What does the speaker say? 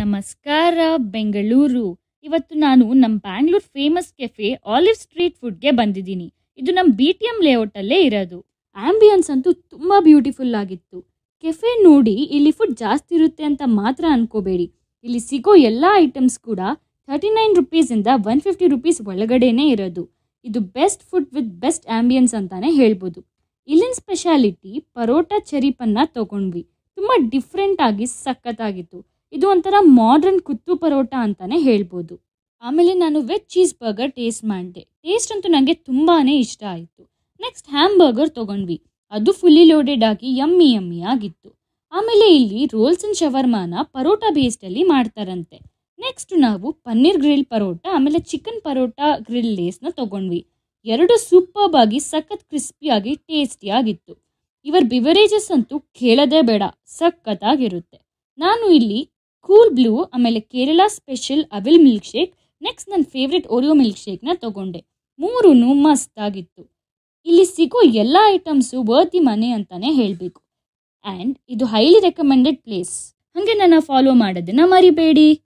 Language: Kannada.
ನಮಸ್ಕಾರ ಬೆಂಗಳೂರು ಇವತ್ತು ನಾನು ನಮ್ಮ Bangalore famous cafe olive street ಫುಡ್ಗೆ ಬಂದಿದ್ದೀನಿ ಇದು ನಮ್ಮ ಬಿ ಟಿ ಎಮ್ ಲೇಔಟಲ್ಲೇ ಇರೋದು ಆಂಬಿಯನ್ಸ್ ಅಂತೂ ತುಂಬ ಬ್ಯೂಟಿಫುಲ್ ಆಗಿತ್ತು ಕೆಫೆ ನೋಡಿ ಇಲ್ಲಿ ಫುಡ್ ಜಾಸ್ತಿ ಇರುತ್ತೆ ಅಂತ ಮಾತ್ರ ಅನ್ಕೋಬೇಡಿ ಇಲ್ಲಿ ಸಿಗೋ ಎಲ್ಲ ಐಟಮ್ಸ್ ಕೂಡ ಥರ್ಟಿ ನೈನ್ ರುಪೀಸಿಂದ ಒನ್ ಫಿಫ್ಟಿ ರುಪೀಸ್ ಒಳಗಡೆನೇ ಇರೋದು ಇದು best food with best ambience ಅಂತಾನೆ ಹೇಳ್ಬೋದು ಇಲ್ಲಿನ ಸ್ಪೆಷಾಲಿಟಿ ಪರೋಟಾ ಚರಿಪನ್ನ ತಗೊಂಡ್ವಿ ತೊಗೊಂಡ್ವಿ ತುಂಬ ಡಿಫ್ರೆಂಟ್ ಆಗಿ ಸಖತ್ತಾಗಿತ್ತು ಇದು ಒಂಥರ ಮಾಡ್ರನ್ ಕುತ್ತು ಪರೋಟ ಅಂತಾನೆ ಹೇಳ್ಬೋದು ಆಮೇಲೆ ನಾನು ವೆಜ್ ಚೀಸ್ ಬರ್ಗರ್ ಟೇಸ್ಟ್ ಮಾಡಿದೆ ಟೇಸ್ಟ್ ಅಂತೂ ನನಗೆ ತುಂಬಾ ಇಷ್ಟ ಆಯಿತು ನೆಕ್ಸ್ಟ್ ಹ್ಯಾಮ್ ಬರ್ಗರ್ ತೊಗೊಂಡ್ವಿ ಅದು ಫುಲ್ಲಿ ಲೋಡೆಡ್ ಆಗಿ ಯಮ್ಮಿ ಯಮ್ಮಿ ಆಗಿತ್ತು ಆಮೇಲೆ ಇಲ್ಲಿ ರೋಲ್ಸ್ ಆ್ಯಂಡ್ ಶವರ್ಮಾನ ಪರೋಟ ಬೇಸ್ಡಲ್ಲಿ ಮಾಡ್ತಾರಂತೆ ನೆಕ್ಸ್ಟ್ ನಾವು ಪನ್ನೀರ್ ಗ್ರಿಲ್ ಪರೋಟ ಆಮೇಲೆ ಚಿಕನ್ ಪರೋಟ ಗ್ರಿಲ್ ಲೇಸ್ನ ತಗೊಂಡ್ವಿ ಎರಡು ಸೂಪರ್ ಆಗಿ ಸಖತ್ ಕ್ರಿಸ್ಪಿಯಾಗಿ ಆಗಿತ್ತು ಇವರ್ ಬಿವರೇಜಸ್ ಅಂತೂ ಕೇಳದೇ ಬೇಡ ಆಗಿರುತ್ತೆ ನಾನು ಇಲ್ಲಿ ಕೂಲ್ ಬ್ಲೂ ಆಮೇಲೆ Kerala special avil milkshake next ನನ್ನ ಫೇವ್ರೆಟ್ ಓರಿಯೋ ಮಿಲ್ಕ್ ಶೇಕ್ನ ತೊಗೊಂಡೆ ಮೂರೂ ಆಗಿತ್ತು ಇಲ್ಲಿ ಸಿಗೋ ಎಲ್ಲ ಐಟಮ್ಸು ವರ್ತಿ ಮನೆ ಅಂತಲೇ ಹೇಳಬೇಕು ಆ್ಯಂಡ್ ಇದು ಹೈಲಿ ರೆಕಮೆಂಡೆಡ್ ಪ್ಲೇಸ್ ಹಾಗೆ ನನ್ನ ಫಾಲೋ ಮಾಡೋದನ್ನು ಮರಿಬೇಡಿ